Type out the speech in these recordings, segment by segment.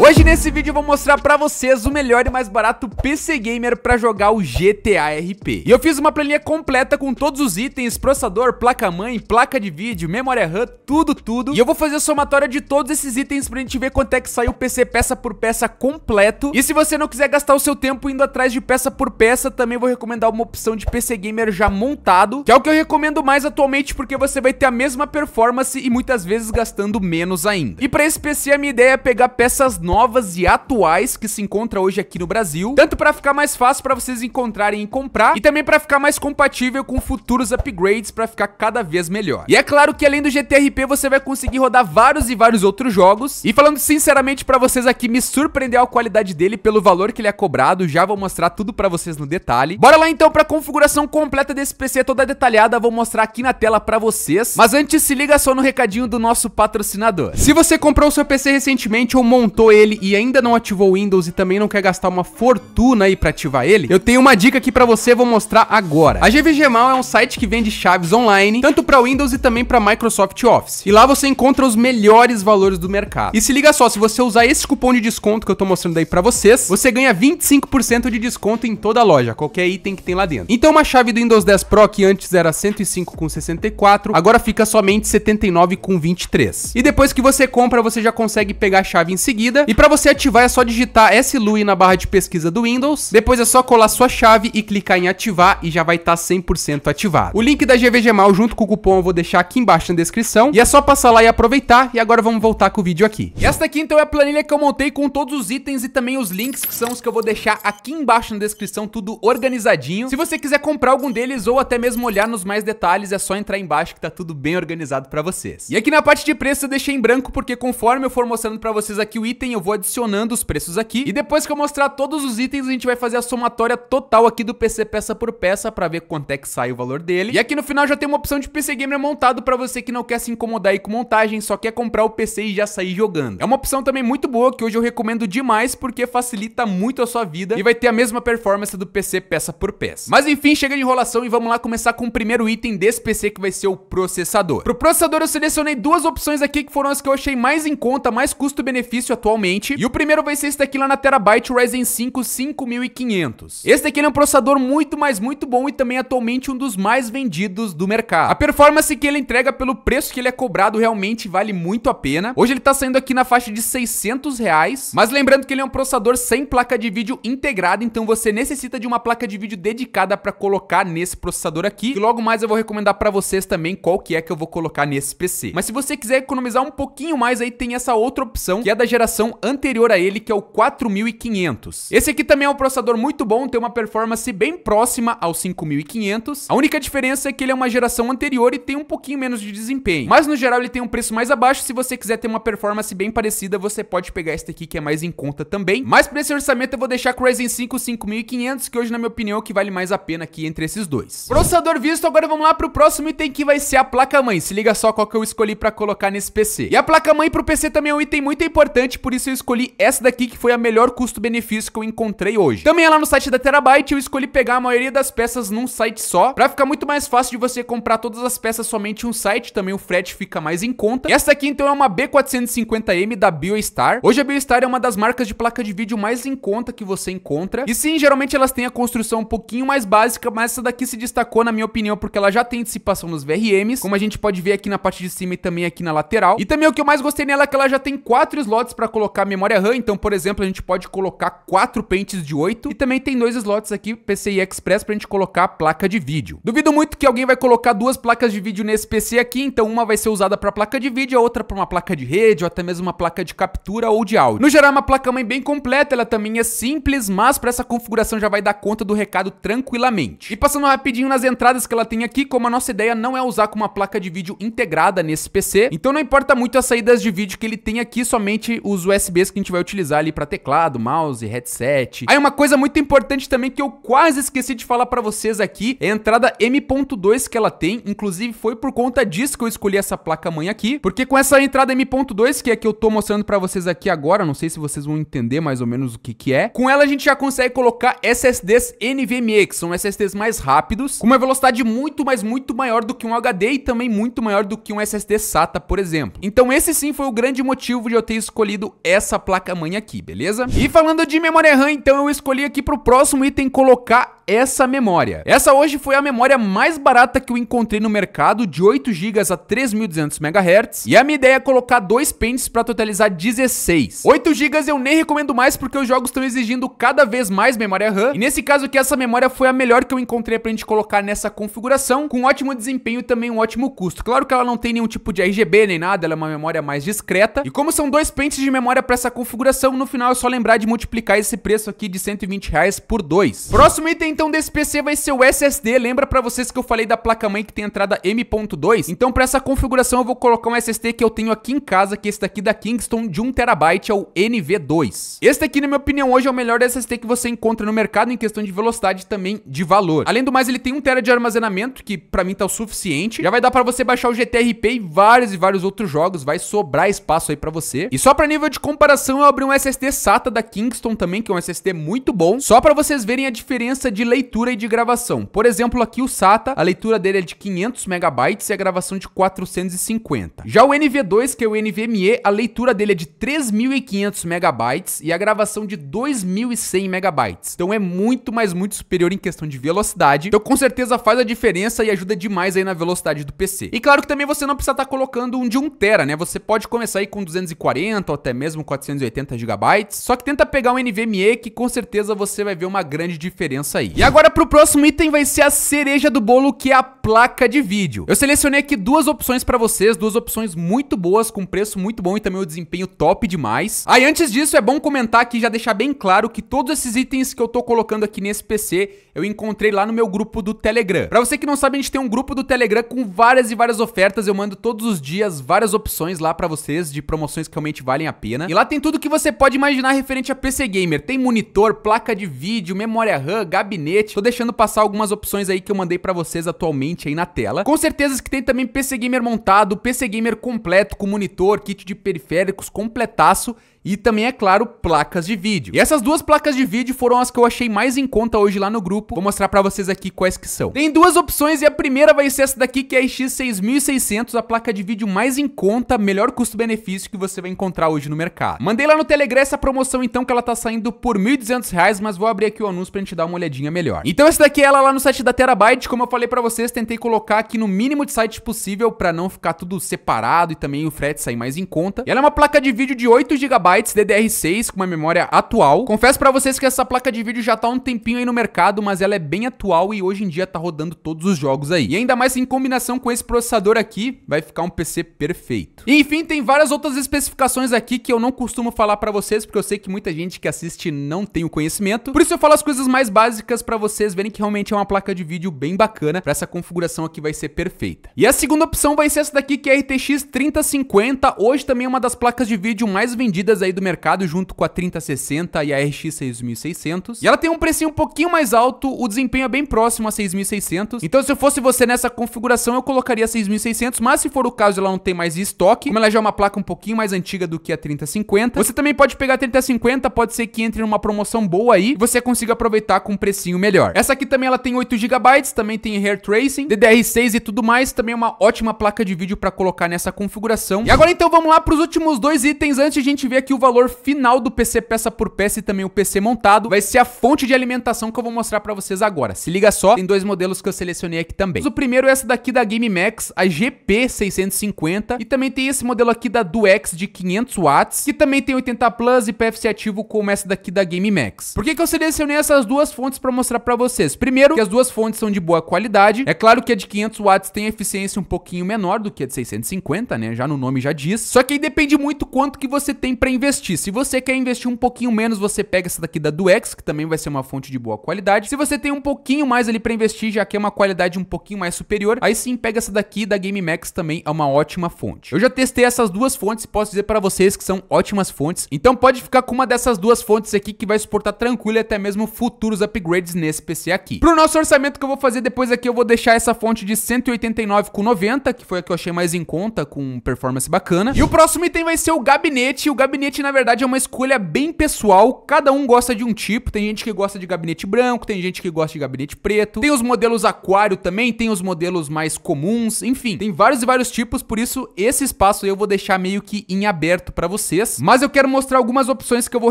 Hoje nesse vídeo eu vou mostrar pra vocês o melhor e mais barato PC Gamer pra jogar o GTA RP. E eu fiz uma planilha completa com todos os itens, processador, placa-mãe, placa de vídeo, memória RAM, tudo, tudo. E eu vou fazer a somatória de todos esses itens pra gente ver quanto é que sai o PC peça por peça completo. E se você não quiser gastar o seu tempo indo atrás de peça por peça, também vou recomendar uma opção de PC Gamer já montado, que é o que eu recomendo mais atualmente porque você vai ter a mesma performance e muitas vezes gastando menos ainda. E pra esse PC a minha ideia é pegar peças novas e atuais que se encontra hoje aqui no Brasil, tanto para ficar mais fácil para vocês encontrarem e comprar, e também para ficar mais compatível com futuros upgrades para ficar cada vez melhor. E é claro que além do GTRP você vai conseguir rodar vários e vários outros jogos, e falando sinceramente para vocês aqui, me surpreendeu a qualidade dele pelo valor que ele é cobrado, já vou mostrar tudo para vocês no detalhe. Bora lá então para configuração completa desse PC toda detalhada, vou mostrar aqui na tela para vocês, mas antes se liga só no recadinho do nosso patrocinador. Se você comprou seu PC recentemente ou montou ele e ainda não ativou o Windows e também não quer gastar uma fortuna aí pra ativar ele, eu tenho uma dica aqui pra você, vou mostrar agora. A Mal é um site que vende chaves online, tanto pra Windows e também pra Microsoft Office. E lá você encontra os melhores valores do mercado. E se liga só, se você usar esse cupom de desconto que eu tô mostrando aí pra vocês, você ganha 25% de desconto em toda a loja, qualquer item que tem lá dentro. Então uma chave do Windows 10 Pro que antes era 105,64, agora fica somente 79,23. E depois que você compra, você já consegue pegar a chave em seguida e para você ativar é só digitar SLUI na barra de pesquisa do Windows. Depois é só colar sua chave e clicar em ativar e já vai estar tá 100% ativado. O link da GVGMAL junto com o cupom eu vou deixar aqui embaixo na descrição. E é só passar lá e aproveitar. E agora vamos voltar com o vídeo aqui. E essa aqui então é a planilha que eu montei com todos os itens e também os links que são os que eu vou deixar aqui embaixo na descrição, tudo organizadinho. Se você quiser comprar algum deles ou até mesmo olhar nos mais detalhes, é só entrar embaixo que tá tudo bem organizado para vocês. E aqui na parte de preço eu deixei em branco porque conforme eu for mostrando para vocês aqui o item eu vou adicionando os preços aqui. E depois que eu mostrar todos os itens, a gente vai fazer a somatória total aqui do PC peça por peça para ver quanto é que sai o valor dele. E aqui no final já tem uma opção de PC Gamer montado para você que não quer se incomodar aí com montagem, só quer comprar o PC e já sair jogando. É uma opção também muito boa que hoje eu recomendo demais porque facilita muito a sua vida e vai ter a mesma performance do PC peça por peça. Mas enfim, chega de enrolação e vamos lá começar com o primeiro item desse PC que vai ser o processador. Pro processador eu selecionei duas opções aqui que foram as que eu achei mais em conta, mais custo-benefício atualmente atualmente. E o primeiro vai ser esse daqui lá na Terabyte Ryzen 5 5500. Esse daqui é um processador muito, mais muito bom e também atualmente um dos mais vendidos do mercado. A performance que ele entrega pelo preço que ele é cobrado realmente vale muito a pena. Hoje ele tá saindo aqui na faixa de 600 reais, mas lembrando que ele é um processador sem placa de vídeo integrada, então você necessita de uma placa de vídeo dedicada para colocar nesse processador aqui. E logo mais eu vou recomendar para vocês também qual que é que eu vou colocar nesse PC. Mas se você quiser economizar um pouquinho mais aí tem essa outra opção, que é da geração anterior a ele, que é o 4500. Esse aqui também é um processador muito bom, tem uma performance bem próxima ao 5500. A única diferença é que ele é uma geração anterior e tem um pouquinho menos de desempenho. Mas no geral ele tem um preço mais abaixo, se você quiser ter uma performance bem parecida, você pode pegar esse aqui que é mais em conta também. Mas para esse orçamento eu vou deixar com o Ryzen 5 5500, que hoje na minha opinião é o que vale mais a pena aqui entre esses dois. Processador visto, agora vamos lá para o próximo item que vai ser a placa-mãe. Se liga só qual que eu escolhi para colocar nesse PC. E a placa-mãe para o PC também é um item muito importante, por isso isso eu escolhi essa daqui que foi a melhor custo-benefício que eu encontrei hoje. Também é lá no site da Terabyte eu escolhi pegar a maioria das peças num site só, pra ficar muito mais fácil de você comprar todas as peças somente em um site, também o frete fica mais em conta. E essa aqui então é uma B450M da BioStar. Hoje a BioStar é uma das marcas de placa de vídeo mais em conta que você encontra. E sim, geralmente elas têm a construção um pouquinho mais básica, mas essa daqui se destacou na minha opinião porque ela já tem dissipação nos VRMs, como a gente pode ver aqui na parte de cima e também aqui na lateral. E também o que eu mais gostei nela é que ela já tem quatro slots para colocar colocar memória RAM, então, por exemplo, a gente pode colocar quatro pentes de 8 e também tem dois slots aqui PCI Express pra gente colocar a placa de vídeo. Duvido muito que alguém vai colocar duas placas de vídeo nesse PC aqui, então uma vai ser usada para placa de vídeo, a outra para uma placa de rede ou até mesmo uma placa de captura ou de áudio. No geral, é uma placa-mãe bem completa, ela também é simples, mas para essa configuração já vai dar conta do recado tranquilamente. E passando rapidinho nas entradas que ela tem aqui, como a nossa ideia não é usar com uma placa de vídeo integrada nesse PC, então não importa muito as saídas de vídeo que ele tem aqui, somente os USBs que a gente vai utilizar ali para teclado, mouse, headset. Aí uma coisa muito importante também que eu quase esqueci de falar para vocês aqui é a entrada M.2 que ela tem, inclusive foi por conta disso que eu escolhi essa placa mãe aqui, porque com essa entrada M.2 que é que eu tô mostrando para vocês aqui agora, não sei se vocês vão entender mais ou menos o que que é. Com ela a gente já consegue colocar SSDs NVMe, que são SSDs mais rápidos, com uma velocidade muito, mas muito maior do que um HD e também muito maior do que um SSD SATA, por exemplo. Então esse sim foi o grande motivo de eu ter escolhido essa placa-mãe aqui, beleza? E falando de memória RAM, então eu escolhi aqui pro próximo item colocar essa memória. Essa hoje foi a memória mais barata que eu encontrei no mercado, de 8 GB a 3.200 MHz, e a minha ideia é colocar dois pentes para totalizar 16. 8 GB eu nem recomendo mais porque os jogos estão exigindo cada vez mais memória RAM, e nesse caso aqui essa memória foi a melhor que eu encontrei pra gente colocar nessa configuração, com ótimo desempenho e também um ótimo custo. Claro que ela não tem nenhum tipo de RGB nem nada, ela é uma memória mais discreta, e como são dois pentes de memória para essa configuração, no final é só lembrar de multiplicar esse preço aqui de 120 reais por dois. Próximo item então então desse PC vai ser o SSD, lembra pra vocês que eu falei da placa-mãe que tem entrada M.2? Então pra essa configuração eu vou colocar um SSD que eu tenho aqui em casa, que é esse daqui da Kingston de 1TB, é o NV2. Esse aqui na minha opinião, hoje é o melhor SSD que você encontra no mercado em questão de velocidade e também de valor. Além do mais, ele tem 1TB de armazenamento, que pra mim tá o suficiente. Já vai dar pra você baixar o GTRP e vários e vários outros jogos, vai sobrar espaço aí pra você. E só pra nível de comparação, eu abri um SSD SATA da Kingston também, que é um SSD muito bom, só pra vocês verem a diferença de de leitura e de gravação. Por exemplo, aqui o SATA, a leitura dele é de 500 megabytes e a gravação de 450. Já o NV2, que é o NVMe, a leitura dele é de 3.500 megabytes e a gravação de 2.100 megabytes. Então é muito, mas muito superior em questão de velocidade. Então com certeza faz a diferença e ajuda demais aí na velocidade do PC. E claro que também você não precisa estar tá colocando um de 1 tera, né? Você pode começar aí com 240 ou até mesmo 480 gigabytes. Só que tenta pegar um NVMe que com certeza você vai ver uma grande diferença aí. E agora pro próximo item vai ser a cereja do bolo, que é a placa de vídeo. Eu selecionei aqui duas opções pra vocês, duas opções muito boas, com preço muito bom e também o desempenho top demais. Aí ah, antes disso, é bom comentar aqui e já deixar bem claro que todos esses itens que eu tô colocando aqui nesse PC, eu encontrei lá no meu grupo do Telegram. Pra você que não sabe, a gente tem um grupo do Telegram com várias e várias ofertas, eu mando todos os dias várias opções lá pra vocês de promoções que realmente valem a pena. E lá tem tudo que você pode imaginar referente a PC Gamer. Tem monitor, placa de vídeo, memória RAM, gabinete, gabinete. Tô deixando passar algumas opções aí que eu mandei pra vocês atualmente aí na tela. Com certeza que tem também PC Gamer montado, PC Gamer completo, com monitor, kit de periféricos, completaço e também, é claro, placas de vídeo. E essas duas placas de vídeo foram as que eu achei mais em conta hoje lá no grupo. Vou mostrar pra vocês aqui quais que são. Tem duas opções e a primeira vai ser essa daqui, que é a X6600, a placa de vídeo mais em conta, melhor custo-benefício que você vai encontrar hoje no mercado. Mandei lá no Telegram essa promoção então, que ela tá saindo por R$ 1.200, mas vou abrir aqui o anúncio pra gente dar uma olhadinha melhor. Então essa daqui é ela lá no site da Terabyte, como eu falei pra vocês, tentei colocar aqui no mínimo de site possível pra não ficar tudo separado e também o frete sair mais em conta. E ela é uma placa de vídeo de 8 GB DDR6 com uma memória atual. Confesso pra vocês que essa placa de vídeo já tá há um tempinho aí no mercado, mas ela é bem atual e hoje em dia tá rodando todos os jogos aí. E ainda mais em combinação com esse processador aqui, vai ficar um PC perfeito. E enfim, tem várias outras especificações aqui que eu não costumo falar pra vocês, porque eu sei que muita gente que assiste não tem o conhecimento. Por isso eu falo as coisas mais básicas pra vocês verem que realmente é uma placa de vídeo bem bacana, pra essa configuração aqui vai ser perfeita. E a segunda opção vai ser essa daqui que é a RTX 3050, hoje também é uma das placas de vídeo mais vendidas aí do mercado junto com a 3060 e a RX 6600. E ela tem um precinho um pouquinho mais alto, o desempenho é bem próximo a 6600. Então se eu fosse você nessa configuração, eu colocaria 6600, mas se for o caso ela não tem mais estoque, como ela já é uma placa um pouquinho mais antiga do que a 3050. Você também pode pegar a 3050, pode ser que entre numa promoção boa aí, e você consiga aproveitar com um precinho melhor. Essa aqui também ela tem 8 GB, também tem Hair Tracing, DDR6 e tudo mais, também é uma ótima placa de vídeo para colocar nessa configuração. E agora então vamos lá para os últimos dois itens antes de a gente ver aqui que o valor final do PC peça por peça e também o PC montado vai ser a fonte de alimentação que eu vou mostrar pra vocês agora. Se liga só, tem dois modelos que eu selecionei aqui também. Mas o primeiro é essa daqui da Game Max, a GP650, e também tem esse modelo aqui da Duex de 500 watts, que também tem 80 Plus e PFC ativo como essa daqui da Game Max. Por que, que eu selecionei essas duas fontes pra mostrar pra vocês? Primeiro, que as duas fontes são de boa qualidade. É claro que a de 500 watts tem eficiência um pouquinho menor do que a de 650, né? Já no nome já diz. Só que aí depende muito quanto que você tem pra investir investir. Se você quer investir um pouquinho menos, você pega essa daqui da Duex, que também vai ser uma fonte de boa qualidade. Se você tem um pouquinho mais ali para investir, já que é uma qualidade um pouquinho mais superior, aí sim pega essa daqui da GameMax também, é uma ótima fonte. Eu já testei essas duas fontes e posso dizer para vocês que são ótimas fontes. Então pode ficar com uma dessas duas fontes aqui que vai suportar tranquilo e até mesmo futuros upgrades nesse PC aqui. Pro nosso orçamento que eu vou fazer depois aqui, eu vou deixar essa fonte de 189,90, que foi a que eu achei mais em conta, com performance bacana. E o próximo item vai ser o gabinete. O gabinete gabinete, na verdade, é uma escolha bem pessoal. Cada um gosta de um tipo. Tem gente que gosta de gabinete branco, tem gente que gosta de gabinete preto. Tem os modelos aquário também, tem os modelos mais comuns. Enfim, tem vários e vários tipos. Por isso, esse espaço eu vou deixar meio que em aberto para vocês. Mas eu quero mostrar algumas opções que eu vou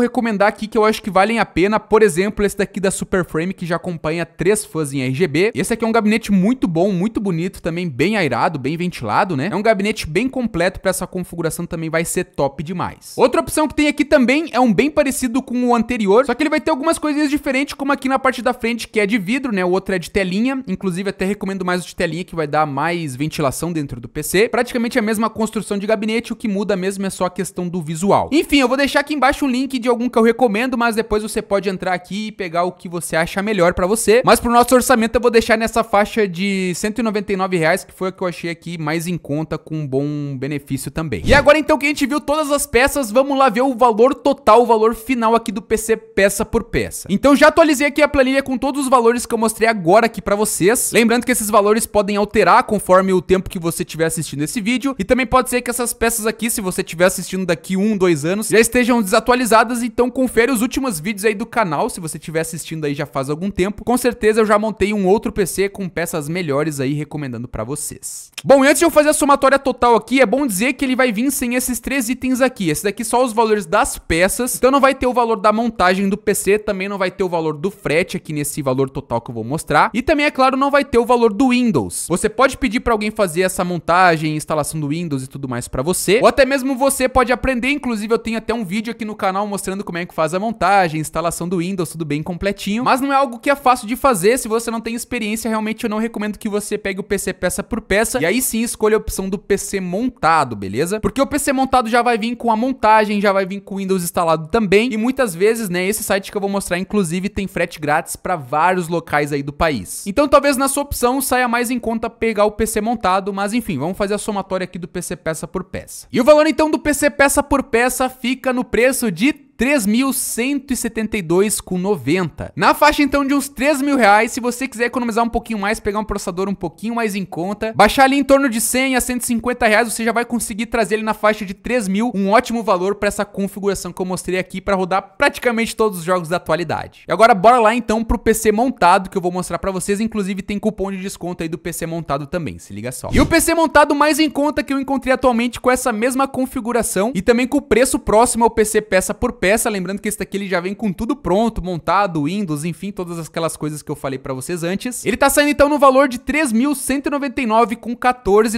recomendar aqui que eu acho que valem a pena. Por exemplo, esse daqui da Superframe, que já acompanha três fãs em RGB. Esse aqui é um gabinete muito bom, muito bonito também, bem airado, bem ventilado, né? É um gabinete bem completo para essa configuração também vai ser top demais. Outra opção opção que tem aqui também é um bem parecido com o anterior, só que ele vai ter algumas coisinhas diferentes, como aqui na parte da frente que é de vidro, né? O outro é de telinha, inclusive até recomendo mais o de telinha que vai dar mais ventilação dentro do PC. Praticamente a mesma construção de gabinete, o que muda mesmo é só a questão do visual. Enfim, eu vou deixar aqui embaixo um link de algum que eu recomendo, mas depois você pode entrar aqui e pegar o que você acha melhor para você. Mas pro nosso orçamento eu vou deixar nessa faixa de 199, reais, que foi o que eu achei aqui mais em conta com um bom benefício também. E agora então que a gente viu todas as peças, vamos lá lá ver o valor total, o valor final aqui do PC peça por peça. Então já atualizei aqui a planilha com todos os valores que eu mostrei agora aqui para vocês. Lembrando que esses valores podem alterar conforme o tempo que você estiver assistindo esse vídeo. E também pode ser que essas peças aqui, se você estiver assistindo daqui um, dois anos, já estejam desatualizadas. Então confere os últimos vídeos aí do canal, se você estiver assistindo aí já faz algum tempo. Com certeza eu já montei um outro PC com peças melhores aí, recomendando para vocês. Bom, e antes de eu fazer a somatória total aqui, é bom dizer que ele vai vir sem esses três itens aqui. Esse daqui só os valores das peças. Então não vai ter o valor da montagem do PC, também não vai ter o valor do frete aqui nesse valor total que eu vou mostrar. E também, é claro, não vai ter o valor do Windows. Você pode pedir para alguém fazer essa montagem, instalação do Windows e tudo mais para você. Ou até mesmo você pode aprender. Inclusive, eu tenho até um vídeo aqui no canal mostrando como é que faz a montagem, instalação do Windows, tudo bem completinho. Mas não é algo que é fácil de fazer. Se você não tem experiência, realmente eu não recomendo que você pegue o PC peça por peça. E aí sim, escolha a opção do PC montado, beleza? Porque o PC montado já vai vir com a montagem embalagem já vai vir com o Windows instalado também. E muitas vezes, né, esse site que eu vou mostrar, inclusive, tem frete grátis para vários locais aí do país. Então, talvez na sua opção saia mais em conta pegar o PC montado, mas enfim, vamos fazer a somatória aqui do PC peça por peça. E o valor então do PC peça por peça fica no preço de 3.172,90. Na faixa então de uns 3 mil reais, se você quiser economizar um pouquinho mais, pegar um processador um pouquinho mais em conta, baixar ali em torno de 100 a 150 reais, você já vai conseguir trazer ele na faixa de 3 mil, um ótimo valor para essa configuração que eu mostrei aqui para rodar praticamente todos os jogos da atualidade. E agora bora lá então pro PC montado que eu vou mostrar para vocês, inclusive tem cupom de desconto aí do PC montado também, se liga só. E o PC montado mais em conta que eu encontrei atualmente com essa mesma configuração e também com o preço próximo ao PC peça por peça peça, lembrando que esse daqui ele já vem com tudo pronto, montado, Windows, enfim, todas aquelas coisas que eu falei pra vocês antes. Ele tá saindo então no valor de 3.199 com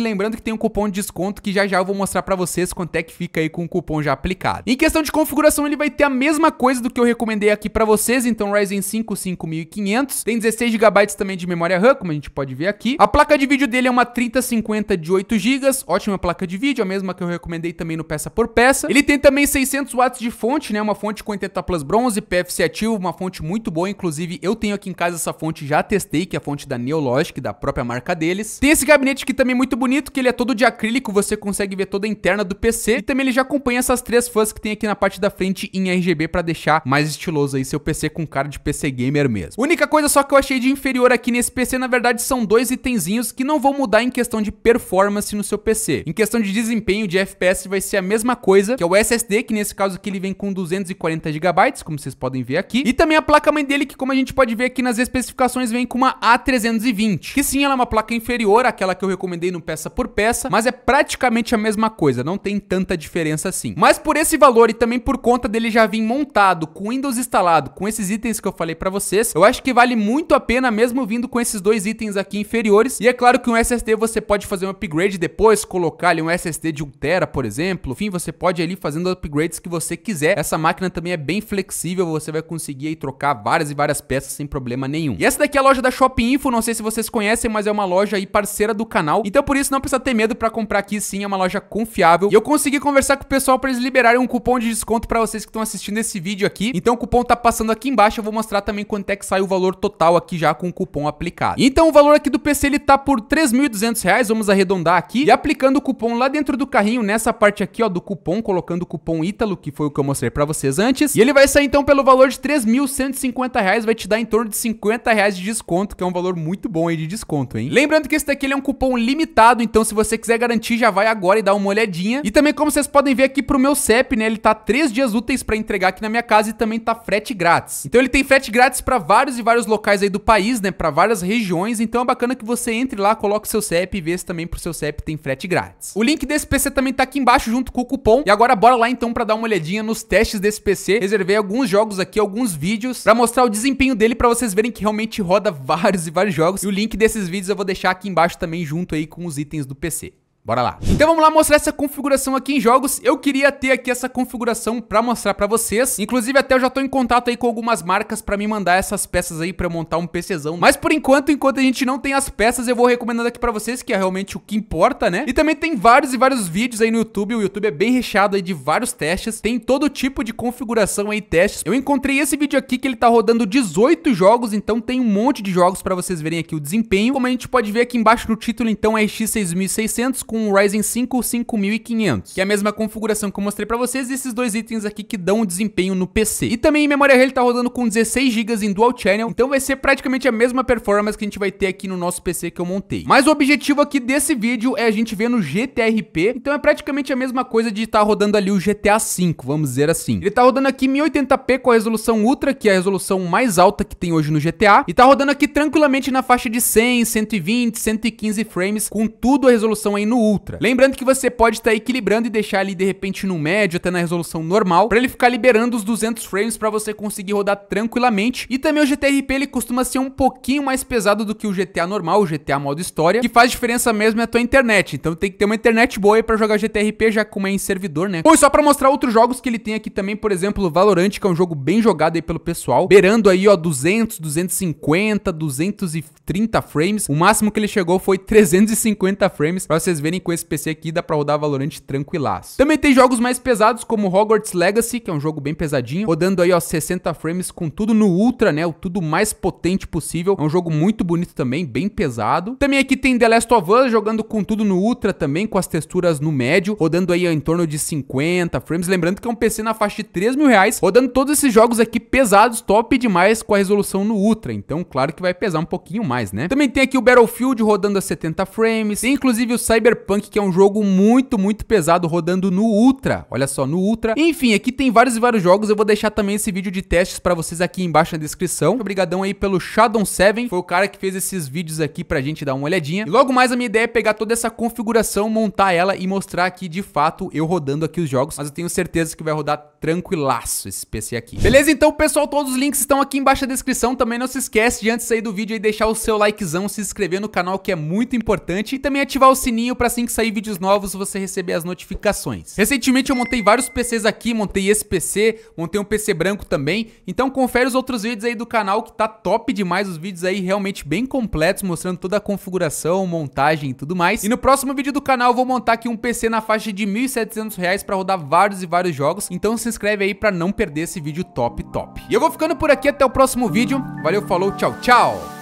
lembrando que tem um cupom de desconto que já já eu vou mostrar pra vocês quanto é que fica aí com o cupom já aplicado. Em questão de configuração, ele vai ter a mesma coisa do que eu recomendei aqui pra vocês, então Ryzen 5 5500, tem 16 GB também de memória RAM, como a gente pode ver aqui. A placa de vídeo dele é uma 3050 de 8 GB, ótima placa de vídeo, a mesma que eu recomendei também no peça por peça. Ele tem também 600 watts de fonte, né, uma fonte com 80 Plus Bronze, PFC ativo, uma fonte muito boa, inclusive eu tenho aqui em casa essa fonte, já testei, que é a fonte da Neologic, da própria marca deles. Tem esse gabinete aqui também muito bonito, que ele é todo de acrílico, você consegue ver toda a interna do PC, e também ele já acompanha essas três fãs que tem aqui na parte da frente em RGB para deixar mais estiloso aí seu PC com cara de PC gamer mesmo. Única coisa só que eu achei de inferior aqui nesse PC, na verdade, são dois itenzinhos que não vão mudar em questão de performance no seu PC. Em questão de desempenho de FPS vai ser a mesma coisa, que é o SSD, que nesse caso aqui ele vem com 240 GB, como vocês podem ver aqui. E também a placa-mãe dele, que como a gente pode ver aqui nas especificações, vem com uma A320. Que sim, ela é uma placa inferior àquela que eu recomendei no peça por peça, mas é praticamente a mesma coisa, não tem tanta diferença assim. Mas por esse valor e também por conta dele já vir montado, com Windows instalado, com esses itens que eu falei pra vocês, eu acho que vale muito a pena mesmo vindo com esses dois itens aqui inferiores. E é claro que um SSD você pode fazer um upgrade depois, colocar ali um SSD de 1TB, por exemplo. Enfim, você pode ali fazendo upgrades que você quiser. Essa essa máquina também é bem flexível, você vai conseguir aí trocar várias e várias peças sem problema nenhum. E essa daqui é a loja da Shopping Info, não sei se vocês conhecem, mas é uma loja aí parceira do canal. Então por isso não precisa ter medo para comprar aqui sim, é uma loja confiável. E eu consegui conversar com o pessoal para eles liberarem um cupom de desconto para vocês que estão assistindo esse vídeo aqui. Então o cupom tá passando aqui embaixo, eu vou mostrar também quanto é que sai o valor total aqui já com o cupom aplicado. Então o valor aqui do PC ele tá por R$ 3.200, vamos arredondar aqui. E aplicando o cupom lá dentro do carrinho, nessa parte aqui ó do cupom, colocando o cupom Ítalo, que foi o que eu mostrei para vocês antes. E ele vai sair então pelo valor de 3.150 reais, vai te dar em torno de 50 reais de desconto, que é um valor muito bom aí de desconto, hein? Lembrando que esse daqui é um cupom limitado, então se você quiser garantir, já vai agora e dá uma olhadinha. E também, como vocês podem ver aqui pro meu CEP, né, ele tá 3 dias úteis pra entregar aqui na minha casa e também tá frete grátis. Então ele tem frete grátis pra vários e vários locais aí do país, né, pra várias regiões, então é bacana que você entre lá, coloque seu CEP e vê se também pro seu CEP tem frete grátis. O link desse PC também tá aqui embaixo junto com o cupom. E agora bora lá então pra dar uma olhadinha nos testes testes desse PC, reservei alguns jogos aqui, alguns vídeos, pra mostrar o desempenho dele pra vocês verem que realmente roda vários e vários jogos. E o link desses vídeos eu vou deixar aqui embaixo também junto aí com os itens do PC. Bora lá. Então vamos lá mostrar essa configuração aqui em jogos. Eu queria ter aqui essa configuração pra mostrar pra vocês. Inclusive até eu já tô em contato aí com algumas marcas pra me mandar essas peças aí pra eu montar um PCzão. Mas por enquanto, enquanto a gente não tem as peças, eu vou recomendando aqui pra vocês, que é realmente o que importa, né? E também tem vários e vários vídeos aí no YouTube. O YouTube é bem recheado aí de vários testes. Tem todo tipo de configuração aí, testes. Eu encontrei esse vídeo aqui que ele tá rodando 18 jogos, então tem um monte de jogos pra vocês verem aqui o desempenho. Como a gente pode ver aqui embaixo no título, então é RX 6600 com com um Ryzen 5 5500, que é a mesma configuração que eu mostrei pra vocês, e esses dois itens aqui que dão o desempenho no PC. E também em memória RAM ele tá rodando com 16 GB em Dual Channel, então vai ser praticamente a mesma performance que a gente vai ter aqui no nosso PC que eu montei. Mas o objetivo aqui desse vídeo é a gente ver no GTRP, então é praticamente a mesma coisa de estar tá rodando ali o GTA V, vamos dizer assim. Ele tá rodando aqui 1080p com a resolução Ultra, que é a resolução mais alta que tem hoje no GTA, e tá rodando aqui tranquilamente na faixa de 100, 120, 115 frames, com tudo a resolução aí no ultra. Lembrando que você pode estar tá equilibrando e deixar ele de repente no médio até na resolução normal, para ele ficar liberando os 200 frames para você conseguir rodar tranquilamente. E também o GTRP ele costuma ser um pouquinho mais pesado do que o GTA normal, o GTA modo história, que faz diferença mesmo é a tua internet. Então tem que ter uma internet boa aí para jogar GTRP, já como é em servidor, né? Bom, e só para mostrar outros jogos que ele tem aqui também, por exemplo, Valorant, que é um jogo bem jogado aí pelo pessoal, beirando aí ó 200, 250, 230 frames. O máximo que ele chegou foi 350 frames, para vocês verem com esse PC aqui dá pra rodar Valorant tranquilaço. Também tem jogos mais pesados, como Hogwarts Legacy, que é um jogo bem pesadinho, rodando aí, ó, 60 frames com tudo no Ultra, né, o tudo mais potente possível. É um jogo muito bonito também, bem pesado. Também aqui tem The Last of Us, jogando com tudo no Ultra também, com as texturas no médio, rodando aí ó, em torno de 50 frames. Lembrando que é um PC na faixa de 3 mil reais, rodando todos esses jogos aqui pesados, top demais, com a resolução no Ultra. Então, claro que vai pesar um pouquinho mais, né? Também tem aqui o Battlefield rodando a 70 frames, tem inclusive o Cyberpunk Cyberpunk, que é um jogo muito, muito pesado, rodando no Ultra. Olha só, no Ultra. Enfim, aqui tem vários e vários jogos. Eu vou deixar também esse vídeo de testes pra vocês aqui embaixo na descrição. Obrigadão aí pelo Shadow 7. Foi o cara que fez esses vídeos aqui pra gente dar uma olhadinha. E logo mais a minha ideia é pegar toda essa configuração, montar ela e mostrar aqui de fato eu rodando aqui os jogos. Mas eu tenho certeza que vai rodar tranquilaço esse PC aqui. Beleza? Então, pessoal, todos os links estão aqui embaixo na descrição. Também não se esquece de antes de sair do vídeo aí deixar o seu likezão, se inscrever no canal que é muito importante e também ativar o sininho pra assim que sair vídeos novos você receber as notificações. Recentemente eu montei vários PCs aqui, montei esse PC, montei um PC branco também, então confere os outros vídeos aí do canal que tá top demais, os vídeos aí realmente bem completos, mostrando toda a configuração, montagem e tudo mais. E no próximo vídeo do canal eu vou montar aqui um PC na faixa de R$ 1.700 para rodar vários e vários jogos, então se inscreve aí para não perder esse vídeo top top. E eu vou ficando por aqui até o próximo vídeo, valeu, falou, tchau, tchau!